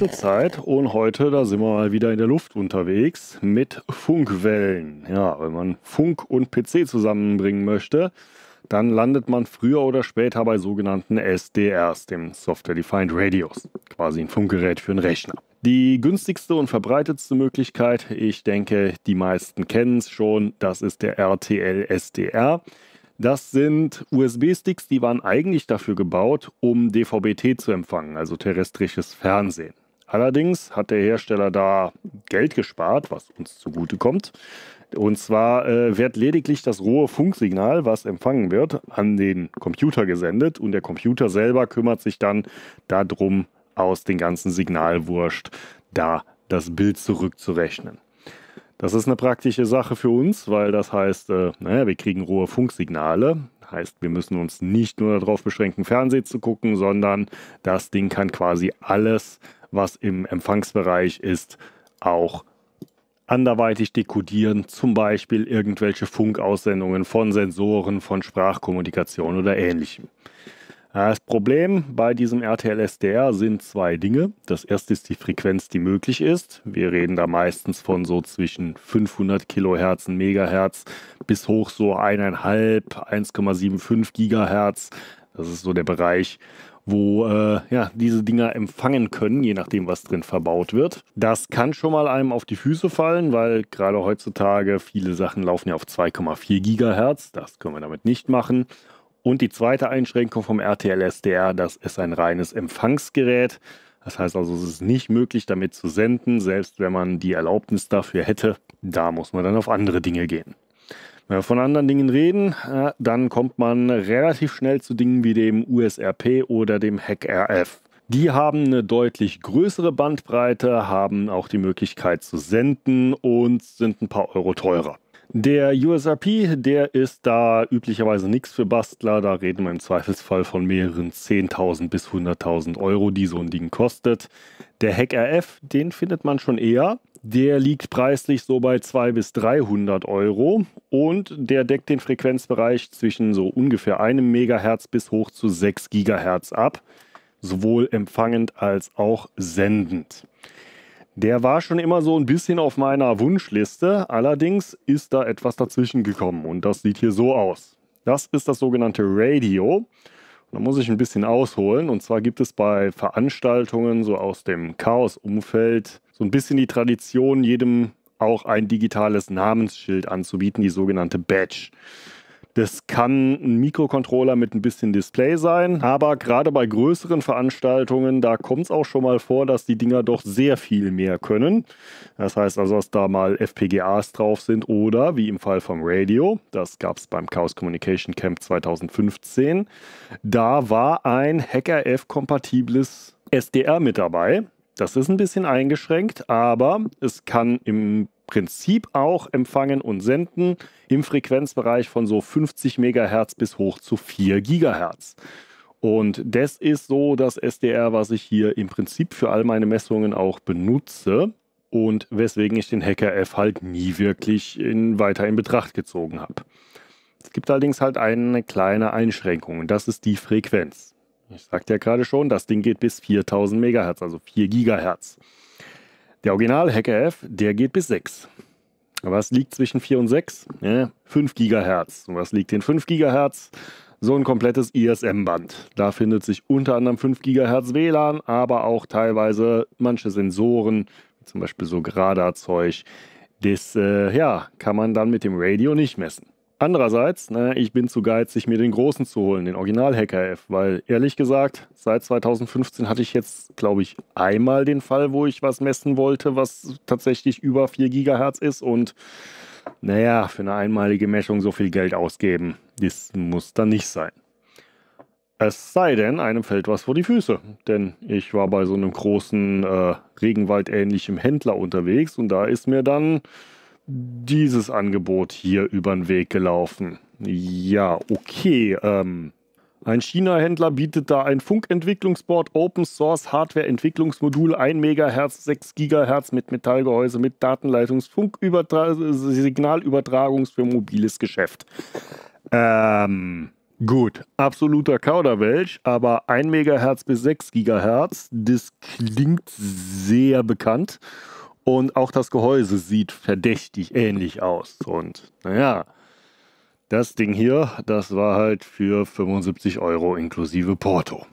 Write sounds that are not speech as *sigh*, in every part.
letzten Zeit und heute, da sind wir mal wieder in der Luft unterwegs mit Funkwellen. Ja, wenn man Funk und PC zusammenbringen möchte, dann landet man früher oder später bei sogenannten SDRs, dem Software Defined Radios, quasi ein Funkgerät für einen Rechner. Die günstigste und verbreitetste Möglichkeit, ich denke, die meisten kennen es schon, das ist der RTL SDR. Das sind USB-Sticks, die waren eigentlich dafür gebaut, um DVB-T zu empfangen, also terrestrisches Fernsehen. Allerdings hat der Hersteller da Geld gespart, was uns zugute kommt. Und zwar äh, wird lediglich das rohe Funksignal, was empfangen wird, an den Computer gesendet und der Computer selber kümmert sich dann darum, aus den ganzen Signalwurst da das Bild zurückzurechnen. Das ist eine praktische Sache für uns, weil das heißt, äh, naja, wir kriegen rohe Funksignale, Heißt, wir müssen uns nicht nur darauf beschränken, Fernsehen zu gucken, sondern das Ding kann quasi alles, was im Empfangsbereich ist, auch anderweitig dekodieren, zum Beispiel irgendwelche Funkaussendungen von Sensoren, von Sprachkommunikation oder ähnlichem. Das Problem bei diesem RTL-SDR sind zwei Dinge. Das erste ist die Frequenz, die möglich ist. Wir reden da meistens von so zwischen 500 Kilohertz und Megahertz bis hoch so 1,5, 1,75 Gigahertz. Das ist so der Bereich, wo äh, ja, diese Dinger empfangen können, je nachdem, was drin verbaut wird. Das kann schon mal einem auf die Füße fallen, weil gerade heutzutage viele Sachen laufen ja auf 2,4 Gigahertz. Das können wir damit nicht machen. Und die zweite Einschränkung vom RTL SDR, das ist ein reines Empfangsgerät. Das heißt also, es ist nicht möglich, damit zu senden, selbst wenn man die Erlaubnis dafür hätte. Da muss man dann auf andere Dinge gehen. Wenn wir von anderen Dingen reden, äh, dann kommt man relativ schnell zu Dingen wie dem USRP oder dem HackRF. Die haben eine deutlich größere Bandbreite, haben auch die Möglichkeit zu senden und sind ein paar Euro teurer. Der USRP, der ist da üblicherweise nichts für Bastler. Da reden wir im Zweifelsfall von mehreren 10.000 bis 100.000 Euro, die so ein Ding kostet. Der Hack RF, den findet man schon eher. Der liegt preislich so bei 200 bis 300 Euro und der deckt den Frequenzbereich zwischen so ungefähr einem Megahertz bis hoch zu 6 Gigahertz ab, sowohl empfangend als auch sendend. Der war schon immer so ein bisschen auf meiner Wunschliste, allerdings ist da etwas dazwischen gekommen und das sieht hier so aus. Das ist das sogenannte Radio. Da muss ich ein bisschen ausholen. Und zwar gibt es bei Veranstaltungen so aus dem Chaos-Umfeld so ein bisschen die Tradition, jedem auch ein digitales Namensschild anzubieten, die sogenannte Badge. Das kann ein Mikrocontroller mit ein bisschen Display sein, aber gerade bei größeren Veranstaltungen, da kommt es auch schon mal vor, dass die Dinger doch sehr viel mehr können. Das heißt also, dass da mal FPGAs drauf sind oder wie im Fall vom Radio, das gab es beim Chaos Communication Camp 2015, da war ein HackerF-kompatibles SDR mit dabei. Das ist ein bisschen eingeschränkt, aber es kann im Prinzip auch empfangen und senden im Frequenzbereich von so 50 MHz bis hoch zu 4 GHz. Und das ist so das SDR, was ich hier im Prinzip für all meine Messungen auch benutze und weswegen ich den Hacker F halt nie wirklich in, weiter in Betracht gezogen habe. Es gibt allerdings halt eine kleine Einschränkung und das ist die Frequenz. Ich sagte ja gerade schon, das Ding geht bis 4000 MHz, also 4 GHz. Der Original Hacker F, der geht bis 6. Was liegt zwischen 4 und 6? Ja, 5 GHz. Und was liegt in 5 GHz? So ein komplettes ISM-Band. Da findet sich unter anderem 5 GHz WLAN, aber auch teilweise manche Sensoren, zum Beispiel so Gradarzeug. Das äh, ja, kann man dann mit dem Radio nicht messen. Andererseits, ne, ich bin zu geizig, mir den großen zu holen, den Original Hacker F, weil ehrlich gesagt, seit 2015 hatte ich jetzt, glaube ich, einmal den Fall, wo ich was messen wollte, was tatsächlich über 4 Gigahertz ist und naja, für eine einmalige Messung so viel Geld ausgeben, das muss dann nicht sein. Es sei denn, einem fällt was vor die Füße. Denn ich war bei so einem großen äh, Regenwald-ähnlichem Händler unterwegs und da ist mir dann dieses Angebot hier über den Weg gelaufen. Ja, okay. Ähm, ein China-Händler bietet da ein Funkentwicklungsboard, Open Source Hardware-Entwicklungsmodul, 1 MHz, 6 GHz mit Metallgehäuse, mit Datenleitungs, Signalübertragungs für mobiles Geschäft. Ähm, gut, absoluter Kauderwelsch, aber 1 MHz bis 6 GHz, das klingt sehr bekannt. Und auch das Gehäuse sieht verdächtig ähnlich aus. Und naja, das Ding hier, das war halt für 75 Euro inklusive Porto.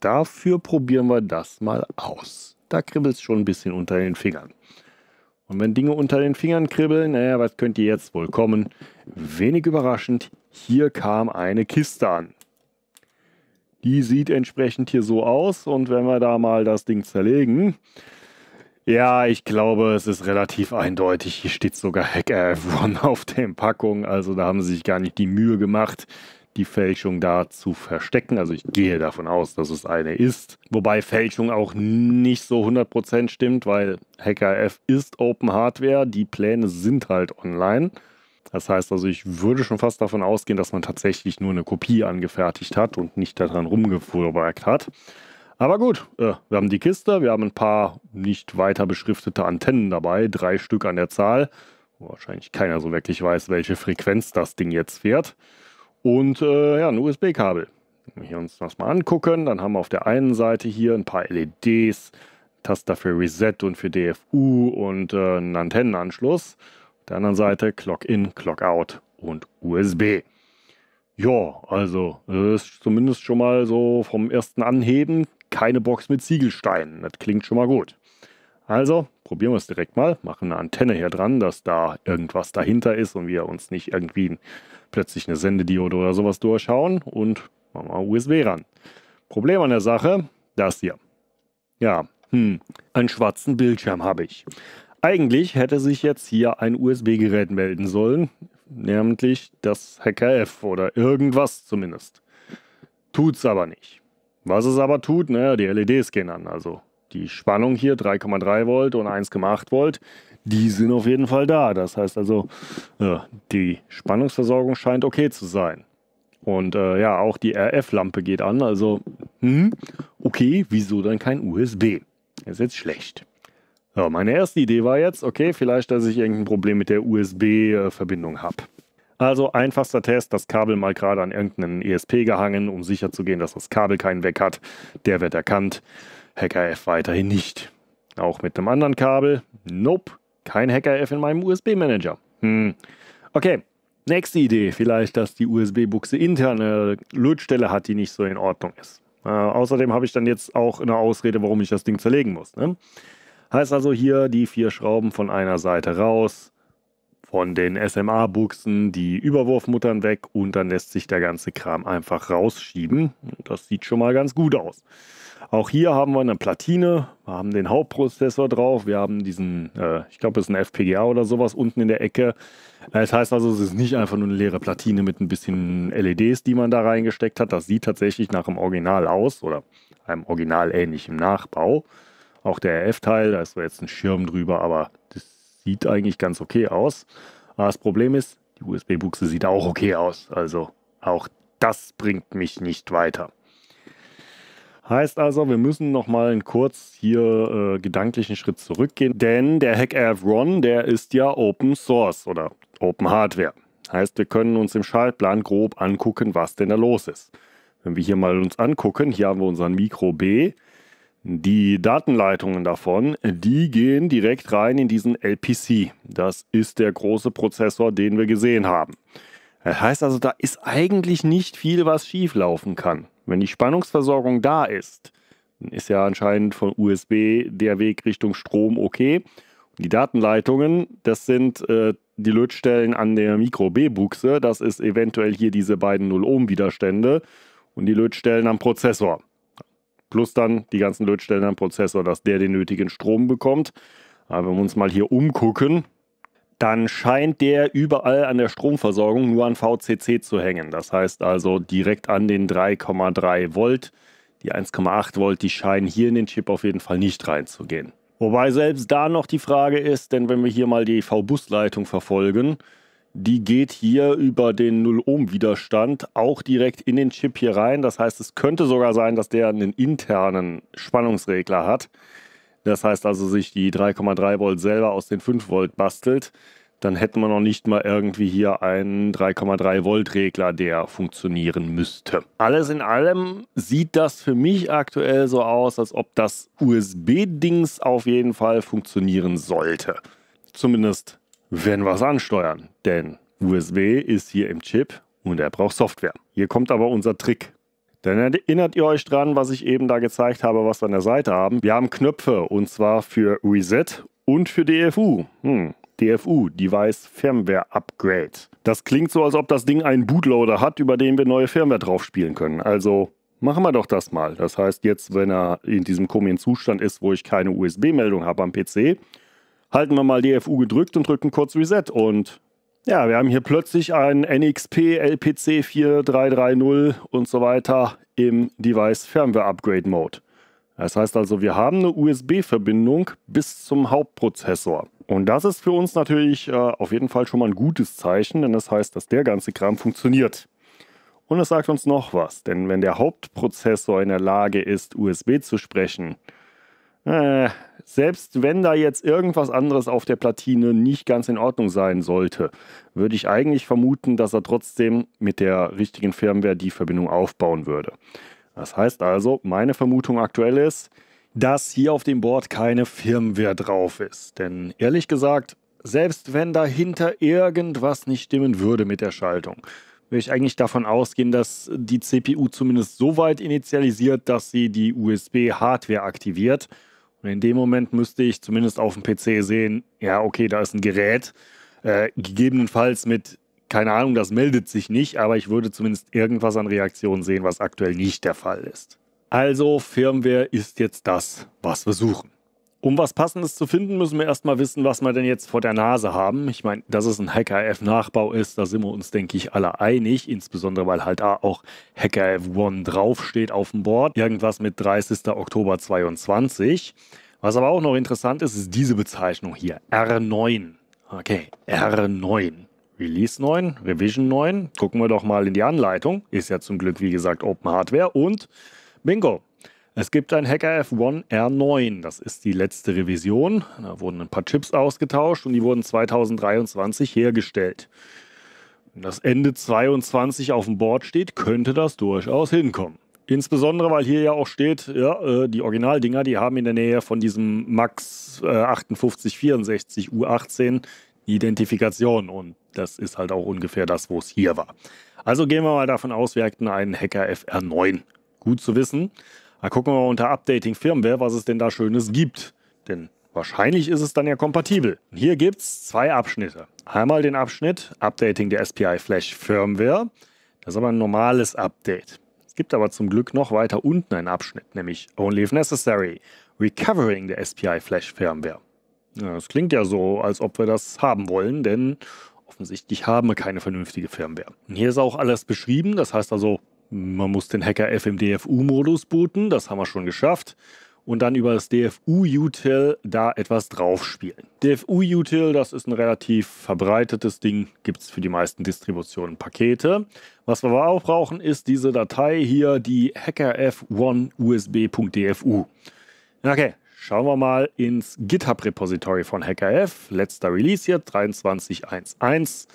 Dafür probieren wir das mal aus. Da kribbelt es schon ein bisschen unter den Fingern. Und wenn Dinge unter den Fingern kribbeln, naja, was könnt ihr jetzt wohl kommen? Wenig überraschend, hier kam eine Kiste an. Die sieht entsprechend hier so aus und wenn wir da mal das Ding zerlegen, ja, ich glaube, es ist relativ eindeutig. Hier steht sogar Hack Everyone *laughs* auf den Packungen. Also da haben sie sich gar nicht die Mühe gemacht, die Fälschung da zu verstecken. Also ich gehe davon aus, dass es eine ist. Wobei Fälschung auch nicht so 100% stimmt, weil HackerF ist Open Hardware. Die Pläne sind halt online. Das heißt also, ich würde schon fast davon ausgehen, dass man tatsächlich nur eine Kopie angefertigt hat und nicht daran rumgefuhrwerkt hat. Aber gut, äh, wir haben die Kiste, wir haben ein paar nicht weiter beschriftete Antennen dabei, drei Stück an der Zahl. Wo wahrscheinlich keiner so wirklich weiß, welche Frequenz das Ding jetzt fährt. Und äh, ja, ein USB-Kabel. Wenn wir hier uns das mal angucken, dann haben wir auf der einen Seite hier ein paar LEDs, Taster für Reset und für DFU und äh, einen Antennenanschluss. Auf der anderen Seite Clock-in, Clock-out und USB. Ja, also das ist zumindest schon mal so vom ersten Anheben keine Box mit Ziegelsteinen. Das klingt schon mal gut. Also probieren wir es direkt mal, machen eine Antenne hier dran, dass da irgendwas dahinter ist und wir uns nicht irgendwie plötzlich eine Sendediode oder sowas durchschauen und machen mal USB ran. Problem an der Sache, das hier. Ja, hm, einen schwarzen Bildschirm habe ich. Eigentlich hätte sich jetzt hier ein USB-Gerät melden sollen, nämlich das Hacker F oder irgendwas zumindest. Tut's aber nicht. Was es aber tut, ne, die LEDs gehen an. Also die Spannung hier 3,3 Volt und 1,8 Volt, die sind auf jeden Fall da. Das heißt also, ja, äh, die Spannungsversorgung scheint okay zu sein. Und äh, ja, auch die RF-Lampe geht an. Also, hm, okay, wieso dann kein USB? Ist jetzt schlecht. Ja, meine erste Idee war jetzt, okay, vielleicht, dass ich irgendein Problem mit der USB-Verbindung äh, habe. Also einfachster Test, das Kabel mal gerade an irgendeinen ESP gehangen, um sicherzugehen, dass das Kabel keinen Weg hat. Der wird erkannt. Hacker F weiterhin nicht. Auch mit einem anderen Kabel. Nope, kein Hacker F in meinem USB-Manager. Hm. Okay, nächste Idee. Vielleicht, dass die USB-Buchse interne Lötstelle hat, die nicht so in Ordnung ist. Äh, außerdem habe ich dann jetzt auch eine Ausrede, warum ich das Ding zerlegen muss. Ne? Heißt also hier die vier Schrauben von einer Seite raus von den SMA-Buchsen die Überwurfmuttern weg und dann lässt sich der ganze Kram einfach rausschieben. Das sieht schon mal ganz gut aus. Auch hier haben wir eine Platine, wir haben den Hauptprozessor drauf, wir haben diesen, äh, ich glaube, es ist ein FPGA oder sowas unten in der Ecke. Das heißt also, es ist nicht einfach nur eine leere Platine mit ein bisschen LEDs, die man da reingesteckt hat. Das sieht tatsächlich nach dem Original aus oder einem original ähnlichen Nachbau. Auch der RF-Teil, da ist jetzt ein Schirm drüber, aber das sieht eigentlich ganz okay aus. Aber das Problem ist, die USB-Buchse sieht auch okay aus. Also auch das bringt mich nicht weiter. Heißt also, wir müssen nochmal einen kurz hier äh, gedanklichen Schritt zurückgehen, denn der Hack Run, der ist ja Open Source oder Open Hardware. Heißt, wir können uns im Schaltplan grob angucken, was denn da los ist. Wenn wir hier mal uns angucken, hier haben wir unseren Mikro B, die Datenleitungen davon, die gehen direkt rein in diesen LPC. Das ist der große Prozessor, den wir gesehen haben. Das heißt also, da ist eigentlich nicht viel, was schieflaufen kann. Wenn die Spannungsversorgung da ist, dann ist ja anscheinend von USB der Weg Richtung Strom okay. Und die Datenleitungen, das sind äh, die Lötstellen an der Mikro-B-Buchse. Das ist eventuell hier diese beiden 0-Ohm-Widerstände und die Lötstellen am Prozessor plus dann die ganzen Lötstellen am Prozessor, dass der den nötigen Strom bekommt. Aber wenn wir uns mal hier umgucken, dann scheint der überall an der Stromversorgung nur an VCC zu hängen. Das heißt also direkt an den 3,3 Volt. Die 1,8 Volt, die scheinen hier in den Chip auf jeden Fall nicht reinzugehen. Wobei selbst da noch die Frage ist, denn wenn wir hier mal die V-Bus-Leitung verfolgen, die geht hier über den 0-Ohm-Widerstand auch direkt in den Chip hier rein. Das heißt, es könnte sogar sein, dass der einen internen Spannungsregler hat. Das heißt also, sich die 3,3 Volt selber aus den 5 Volt bastelt. Dann hätten wir noch nicht mal irgendwie hier einen 3,3 Volt Regler, der funktionieren müsste. Alles in allem sieht das für mich aktuell so aus, als ob das USB-Dings auf jeden Fall funktionieren sollte. Zumindest wenn wir es ansteuern, denn USB ist hier im Chip und er braucht Software. Hier kommt aber unser Trick. Dann erinnert ihr euch dran, was ich eben da gezeigt habe, was wir an der Seite haben. Wir haben Knöpfe und zwar für Reset und für DFU. Hm. DFU, Device Firmware Upgrade. Das klingt so, als ob das Ding einen Bootloader hat, über den wir neue Firmware drauf spielen können. Also machen wir doch das mal. Das heißt, jetzt, wenn er in diesem komischen Zustand ist, wo ich keine USB-Meldung habe am PC, halten wir mal DFU gedrückt und drücken kurz Reset. Und ja, wir haben hier plötzlich ein NXP LPC 4330 und so weiter im Device Firmware Upgrade Mode. Das heißt also, wir haben eine USB-Verbindung bis zum Hauptprozessor. Und das ist für uns natürlich äh, auf jeden Fall schon mal ein gutes Zeichen, denn das heißt, dass der ganze Kram funktioniert. Und es sagt uns noch was, denn wenn der Hauptprozessor in der Lage ist, USB zu sprechen, äh, selbst wenn da jetzt irgendwas anderes auf der Platine nicht ganz in Ordnung sein sollte, würde ich eigentlich vermuten, dass er trotzdem mit der richtigen Firmware die Verbindung aufbauen würde. Das heißt also, meine Vermutung aktuell ist, dass hier auf dem Board keine Firmware drauf ist. Denn ehrlich gesagt, selbst wenn dahinter irgendwas nicht stimmen würde mit der Schaltung, würde ich eigentlich davon ausgehen, dass die CPU zumindest so weit initialisiert, dass sie die USB-Hardware aktiviert und in dem Moment müsste ich zumindest auf dem PC sehen, ja, okay, da ist ein Gerät. Äh, gegebenenfalls mit, keine Ahnung, das meldet sich nicht, aber ich würde zumindest irgendwas an Reaktionen sehen, was aktuell nicht der Fall ist. Also Firmware ist jetzt das, was wir suchen. Um was Passendes zu finden, müssen wir erstmal wissen, was wir denn jetzt vor der Nase haben. Ich meine, dass es ein HackerF-Nachbau ist, da sind wir uns, denke ich, alle einig. Insbesondere, weil halt da auch HackerF 1 draufsteht auf dem Board. Irgendwas mit 30. Oktober 22. Was aber auch noch interessant ist, ist diese Bezeichnung hier, R9. Okay, R9. Release 9, Revision 9. Gucken wir doch mal in die Anleitung. Ist ja zum Glück, wie gesagt, Open Hardware. Und bingo, es gibt ein Hacker F1 R9, das ist die letzte Revision. Da wurden ein paar Chips ausgetauscht und die wurden 2023 hergestellt. Wenn das Ende 22 auf dem Board steht, könnte das durchaus hinkommen. Insbesondere, weil hier ja auch steht, ja, äh, die Originaldinger, die haben in der Nähe von diesem Max 5864 äh, U18 Identifikation und das ist halt auch ungefähr das, wo es hier war. Also gehen wir mal davon aus, wir hatten einen Hacker FR9. Gut zu wissen. Mal gucken wir mal unter Updating Firmware, was es denn da Schönes gibt. Denn wahrscheinlich ist es dann ja kompatibel. Hier gibt es zwei Abschnitte. Einmal den Abschnitt Updating der SPI Flash Firmware. Das ist aber ein normales Update. Es gibt aber zum Glück noch weiter unten einen Abschnitt, nämlich Only if necessary, Recovering der SPI Flash Firmware. Ja, das klingt ja so, als ob wir das haben wollen, denn offensichtlich haben wir keine vernünftige Firmware. Und hier ist auch alles beschrieben, das heißt also, man muss den Hacker im DFU-Modus booten, das haben wir schon geschafft. Und dann über das DFU-Util da etwas draufspielen. DFU-Util, das ist ein relativ verbreitetes Ding, gibt es für die meisten Distributionen Pakete. Was wir aber auch brauchen, ist diese Datei hier, die hackerf1usb.dfu. Okay, schauen wir mal ins GitHub-Repository von HackerF. Letzter Release hier, 23.1.1.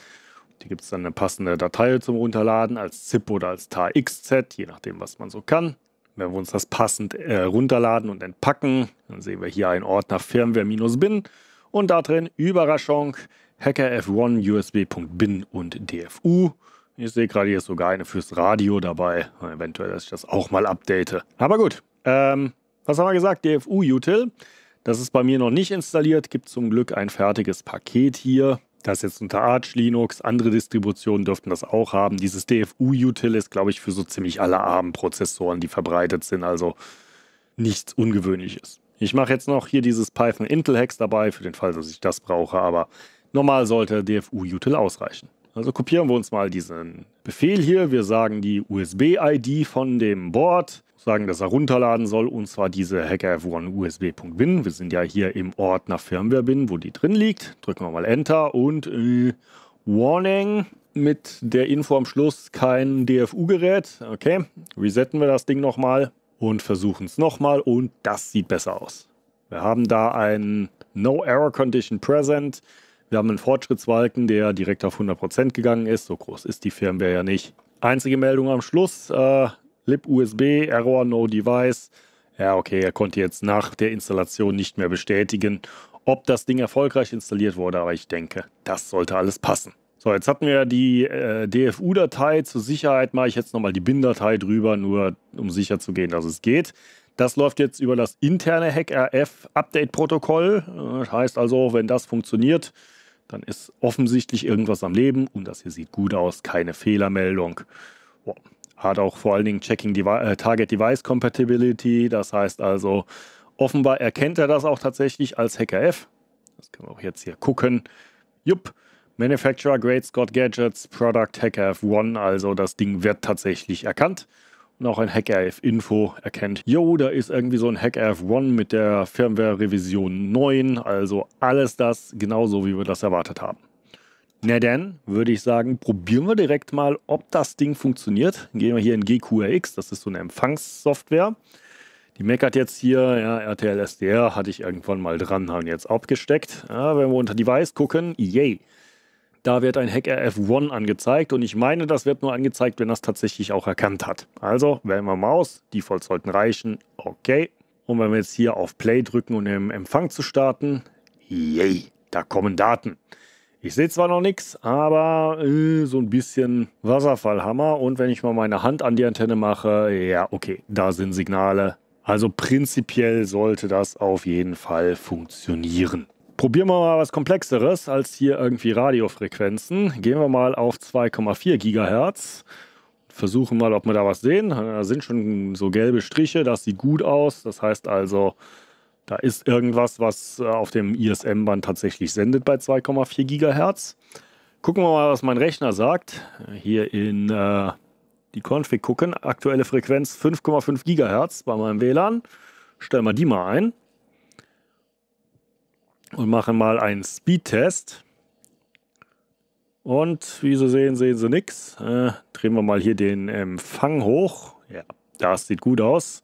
Hier gibt es dann eine passende Datei zum Runterladen als ZIP oder als TAXZ, je nachdem, was man so kann. Wenn wir uns das passend äh, runterladen und entpacken, dann sehen wir hier einen Ordner Firmware-bin und da drin, Überraschung, HackerF1, USB.bin und DFU. Ich sehe gerade, hier ist sogar eine fürs Radio dabei. Eventuell, dass ich das auch mal update. Aber gut, ähm, was haben wir gesagt? DFU-Util. Das ist bei mir noch nicht installiert. Gibt zum Glück ein fertiges Paket hier. Das jetzt unter Arch, Linux, andere Distributionen dürften das auch haben. Dieses DFU-Util ist, glaube ich, für so ziemlich alle ARM-Prozessoren, die verbreitet sind. Also nichts Ungewöhnliches. Ich mache jetzt noch hier dieses Python Intel Hex dabei, für den Fall, dass ich das brauche, aber normal sollte DFU-Util ausreichen. Also kopieren wir uns mal diesen Befehl hier. Wir sagen die USB-ID von dem Board sagen, dass er runterladen soll, und zwar diese Hacker von USB.bin. Wir sind ja hier im Ordner Firmware-Bin, wo die drin liegt. Drücken wir mal Enter und äh, Warning mit der Info am Schluss, kein DFU-Gerät. Okay, resetten wir das Ding nochmal und versuchen es nochmal und das sieht besser aus. Wir haben da ein No Error Condition Present. Wir haben einen Fortschrittsbalken, der direkt auf 100% gegangen ist. So groß ist die Firmware ja nicht. Einzige Meldung am Schluss, äh, lib Error No Device. Ja, okay, er konnte jetzt nach der Installation nicht mehr bestätigen, ob das Ding erfolgreich installiert wurde, aber ich denke, das sollte alles passen. So, jetzt hatten wir die äh, DFU-Datei. Zur Sicherheit mache ich jetzt nochmal die BIN-Datei drüber, nur um sicher zu gehen, dass es geht. Das läuft jetzt über das interne HackRF-Update-Protokoll. Das äh, heißt also, wenn das funktioniert, dann ist offensichtlich irgendwas am Leben und das hier sieht gut aus, keine Fehlermeldung. Wow hat auch vor allen Dingen Checking Devi äh, Target Device Compatibility. Das heißt also, offenbar erkennt er das auch tatsächlich als Hacker F. Das können wir auch jetzt hier gucken. Jupp. Manufacturer Grade Scott Gadgets Product Hacker F1. Also das Ding wird tatsächlich erkannt. Und auch ein Hacker F Info erkennt, yo, da ist irgendwie so ein Hacker f 1 mit der Firmware Revision 9. Also alles das genauso, wie wir das erwartet haben. Na dann würde ich sagen, probieren wir direkt mal, ob das Ding funktioniert. Gehen wir hier in GQRX, das ist so eine Empfangssoftware. Die meckert jetzt hier, ja, RTL SDR hatte ich irgendwann mal dran, haben jetzt abgesteckt. Ja, wenn wir unter Device gucken, yay. Da wird ein Hack RF1 angezeigt und ich meine, das wird nur angezeigt, wenn das tatsächlich auch erkannt hat. Also wählen wir Maus, Default sollten reichen, okay. Und wenn wir jetzt hier auf Play drücken, um den Empfang zu starten, yay, da kommen Daten. Ich sehe zwar noch nichts, aber äh, so ein bisschen Wasserfallhammer. Und wenn ich mal meine Hand an die Antenne mache, ja, okay, da sind Signale. Also prinzipiell sollte das auf jeden Fall funktionieren. Probieren wir mal was Komplexeres als hier irgendwie Radiofrequenzen. Gehen wir mal auf 2,4 Gigahertz. Versuchen mal, ob wir da was sehen. Da sind schon so gelbe Striche, das sieht gut aus. Das heißt also, da ist irgendwas, was äh, auf dem ISM-Band tatsächlich sendet bei 2,4 Gigahertz. Gucken wir mal, was mein Rechner sagt. Hier in äh, die Config gucken. Aktuelle Frequenz 5,5 Gigahertz bei meinem WLAN. Stellen wir die mal ein. Und machen mal einen Speed-Test. Und wie Sie sehen, sehen Sie nichts. Äh, drehen wir mal hier den Empfang hoch. Ja, das sieht gut aus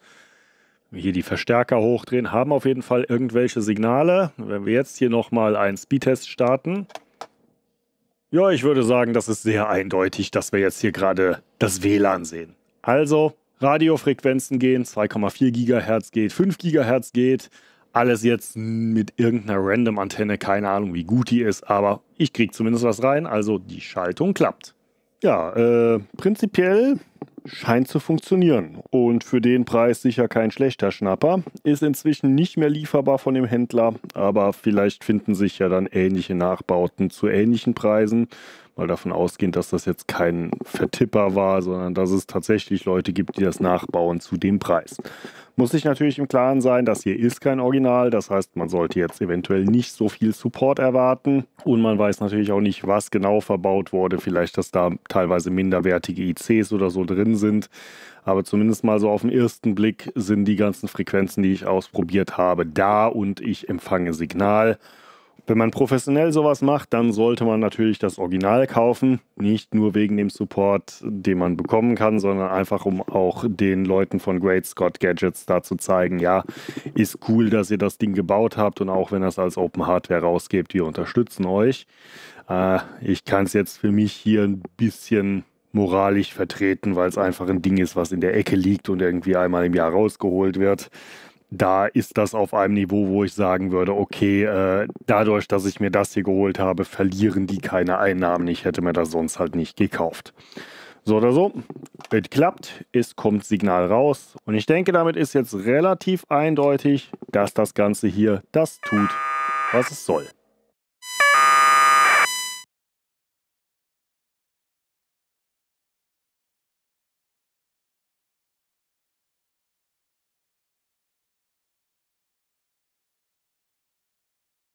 hier die Verstärker hochdrehen, haben auf jeden Fall irgendwelche Signale. Wenn wir jetzt hier nochmal einen Speedtest starten. Ja, ich würde sagen, das ist sehr eindeutig, dass wir jetzt hier gerade das WLAN sehen. Also, Radiofrequenzen gehen, 2,4 GHz geht, 5 GHz geht. Alles jetzt mit irgendeiner Random-Antenne, keine Ahnung, wie gut die ist, aber ich kriege zumindest was rein, also die Schaltung klappt. Ja, äh, prinzipiell scheint zu funktionieren und für den Preis sicher kein schlechter Schnapper. Ist inzwischen nicht mehr lieferbar von dem Händler, aber vielleicht finden sich ja dann ähnliche Nachbauten zu ähnlichen Preisen mal davon ausgehend, dass das jetzt kein Vertipper war, sondern dass es tatsächlich Leute gibt, die das nachbauen zu dem Preis. Muss ich natürlich im Klaren sein, das hier ist kein Original, das heißt, man sollte jetzt eventuell nicht so viel Support erwarten und man weiß natürlich auch nicht, was genau verbaut wurde, vielleicht, dass da teilweise minderwertige ICs oder so drin sind, aber zumindest mal so auf den ersten Blick sind die ganzen Frequenzen, die ich ausprobiert habe, da und ich empfange Signal. Wenn man professionell sowas macht, dann sollte man natürlich das Original kaufen. Nicht nur wegen dem Support, den man bekommen kann, sondern einfach, um auch den Leuten von Great Scott Gadgets da zu zeigen, ja, ist cool, dass ihr das Ding gebaut habt und auch wenn das als Open Hardware rausgebt, wir unterstützen euch. Äh, ich kann es jetzt für mich hier ein bisschen moralisch vertreten, weil es einfach ein Ding ist, was in der Ecke liegt und irgendwie einmal im Jahr rausgeholt wird da ist das auf einem Niveau, wo ich sagen würde, okay, äh, dadurch, dass ich mir das hier geholt habe, verlieren die keine Einnahmen. Ich hätte mir das sonst halt nicht gekauft. So oder so, es klappt, es kommt Signal raus. Und ich denke, damit ist jetzt relativ eindeutig, dass das Ganze hier das tut, was es soll.